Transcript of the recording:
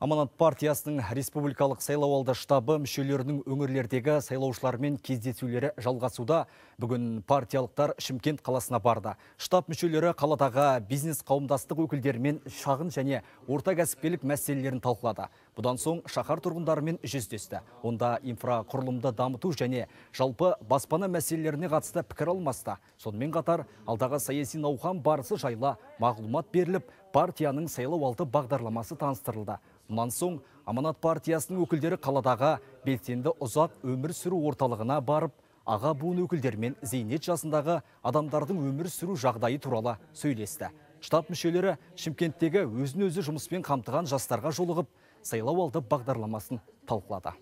Аманат партиясының республикалық сайлауалды штабы мүшелерінің өңірлердегі сайлаушылармен кездесулері жалғасуда. Бүгін партиялықтар Шымкент қаласына барды. Штаб мүшелері қаладағы бизнес қауымдастық өкілдерімен шағын және орта кәсіпкерлік мәселелерін талқылады бұдан соң шаһар тұрғындарымен жүздесті онда инфрақұрылымды дамыту және жалпы баспана мәселелеріне қатысты пікір алмасты сонымен қатар алдағы саяси науқан барысы жайлы мағлұмат беріліп партияның алды бағдарламасы таныстырылды мұнан соң аманат партиясының өкілдері қаладағы белсенді ұзақ өмір сүру орталығына барып аға буын өкілдерімен зейнет жасындағы адамдардың өмір сүру жағдайы туралы сөйлесті штаб мүшелері шымкенттегі өзін өзі жұмыспен қамтыған жастарға жолығып сайлауалды бағдарламасын талқылады